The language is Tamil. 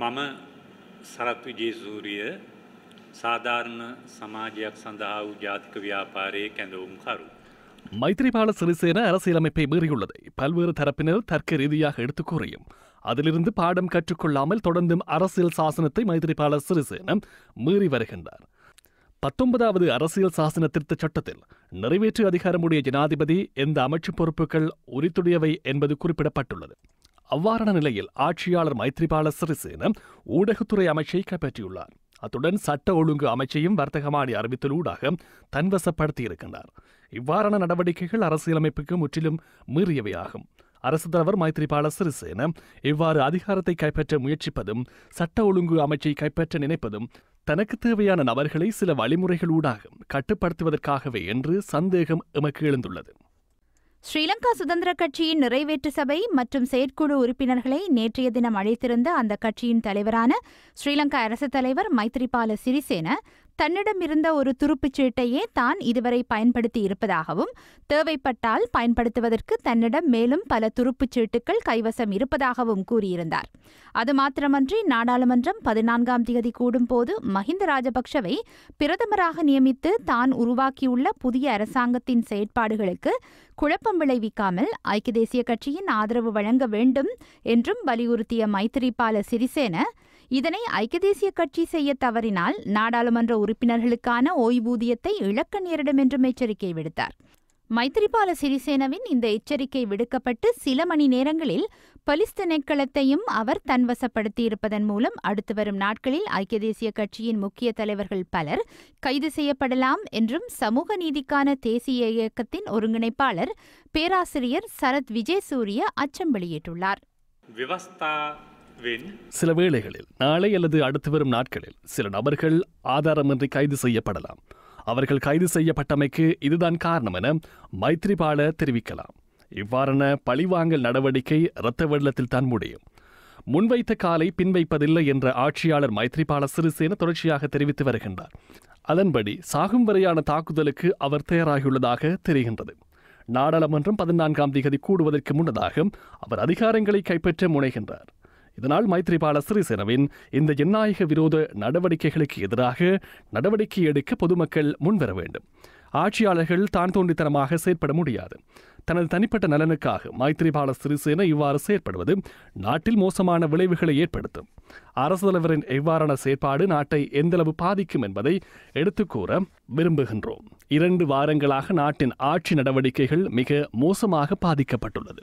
මම සරත් විජේසූරිය සාධාරණ සමාජයක් සඳහා වූ ජාතික ව්‍යාපාරයේ කැඳවුම්කරු. மைத்திரிபால சிறிசேன அரசியலமைப்பை மீறியுள்ளதை பல்வேறு தரப்பினர் தர்க்க ரீதியாக எடுத்து கூறியும் அதிலிருந்து பாடம் கற்றுக்கொள்ளாமல் தொடர்ந்தும் அரசியல் சாசனத்தை மைத்திரிபால சிறிசேன மீறி வருகின்றார் பத்தொன்பதாவது அரசியல் சாசன திருத்த சட்டத்தில் நிறைவேற்று அதிகாரமுடைய ஜனாதிபதி எந்த அமைச்சு பொறுப்புகள் உரித்துடையவை என்பது குறிப்பிடப்பட்டுள்ளது அவ்வாறான நிலையில் ஆட்சியாளர் மைத்ரிபால சிறிசேன ஊடகத்துறை அமைச்சை கைப்பற்றியுள்ளார் அத்துடன் சட்ட ஒழுங்கு அமைச்சையும் வர்த்தகமானி அறிவித்தலூடாக தன்வசப்படுத்தியிருக்கின்றார் இவ்வாறான நடவடிக்கைகள் அரசியலமைப்புக்கு முற்றிலும் மீறியவையாகும் அரசு தலைவர் மைத்ரிபால சிறிசேன இவ்வாறு அதிகாரத்தை கைப்பற்ற முயற்சிப்பதும் சட்ட ஒழுங்கு அமைச்சை கைப்பற்ற நினைப்பதும் தனக்கு தேவையான நபர்களை சில வழிமுறைகளூடாக கட்டுப்படுத்துவதற்காகவே என்று சந்தேகம் எமக்கு எழுந்துள்ளது ஸ்ரீலங்கா சுதந்திர கட்சியின் நிறைவேற்று சபை மற்றும் செயற்குழு உறுப்பினர்களை நேற்றைய தினம் அழைத்திருந்த அந்த கட்சியின் தலைவரான ஸ்ரீலங்கா அரசுத் தலைவர் மைத்ரிபால சிறிசேன தன்னிடமிருந்த ஒரு துருப்புச் சீட்டையே தான் இதுவரை பயன்படுத்தி இருப்பதாகவும் தேவைப்பட்டால் பயன்படுத்துவதற்கு தன்னிடம் மேலும் பல துருப்புச் சீட்டுகள் கைவசம் இருப்பதாகவும் கூறியிருந்தார் அது மாத்திரமன்றி நாடாளுமன்றம் பதினான்காம் தேதி கூடும்போது மஹிந்த ராஜபக்ஷவை பிரதமராக நியமித்து தான் உருவாக்கியுள்ள புதிய அரசாங்கத்தின் செயற்பாடுகளுக்கு குழப்பம் விளைவிக்காமல் ஐக்கிய தேசிய கட்சியின் ஆதரவு வழங்க வேண்டும் என்றும் வலியுறுத்திய மைத்திரிபால சிறிசேன இதனை ஐக்கிய தேசிய கட்சி செய்ய தவறினால் நாடாளுமன்ற உறுப்பினர்களுக்கான ஓய்வூதியத்தை இழக்க நேரிடும் என்றும் எச்சரிக்கை விடுத்தார் மைத்திரிபால சிறிசேனவின் இந்த எச்சரிக்கை விடுக்கப்பட்டு சில மணி நேரங்களில் பலிஸ்த நெக்களத்தையும் அவர் தன்வசப்படுத்தியிருப்பதன் மூலம் அடுத்து வரும் நாட்களில் ஐக்கிய தேசிய கட்சியின் முக்கிய தலைவர்கள் பலர் கைது செய்யப்படலாம் என்றும் சமூக நீதிக்கான தேசிய இயக்கத்தின் ஒருங்கிணைப்பாளர் பேராசிரியர் சரத் விஜயசூரிய அச்சம் வெளியிட்டுள்ளார் சில வேளைகளில் நாளை அல்லது அடுத்து வரும் நாட்களில் சில நபர்கள் ஆதாரமின்றி கைது செய்யப்படலாம் அவர்கள் கைது செய்யப்பட்டமைக்கு இதுதான் காரணம் என மைத்ரிபால தெரிவிக்கலாம் இவ்வாறான பழிவாங்கல் நடவடிக்கை இரத்த வெள்ளத்தில் தான் முடியும் முன்வைத்த காலை பின்வைப்பதில்லை என்ற ஆட்சியாளர் மைத்ரிபால சிறிசேன தொடர்ச்சியாக தெரிவித்து வருகின்றார் அதன்படி சாகும் வரையான தாக்குதலுக்கு அவர் தயாராகியுள்ளதாக தெரிகின்றது நாடாளுமன்றம் பதினான்காம் தேதி கூடுவதற்கு முன்னதாக அவர் அதிகாரங்களை கைப்பற்ற முனைகின்றார் இதனால் மைத்ரிபால சிறிசேனவின் இந்த ஜனநாயக விரோத நடவடிக்கைகளுக்கு எதிராக நடவடிக்கை எடுக்க பொதுமக்கள் முன்வர வேண்டும் ஆட்சியாளர்கள் தான் தோன்றித்தனமாக செயற்பட முடியாது தனது தனிப்பட்ட நலனுக்காக மைத்ரிபால சிறிசேன இவ்வாறு செயற்படுவது நாட்டில் மோசமான விளைவுகளை ஏற்படுத்தும் அரசு தலைவரின் எவ்வாறான செயற்பாடு நாட்டை எந்தளவு பாதிக்கும் என்பதை எடுத்துக்கூற விரும்புகின்றோம் இரண்டு வாரங்களாக நாட்டின் ஆட்சி நடவடிக்கைகள் மிக மோசமாக பாதிக்கப்பட்டுள்ளது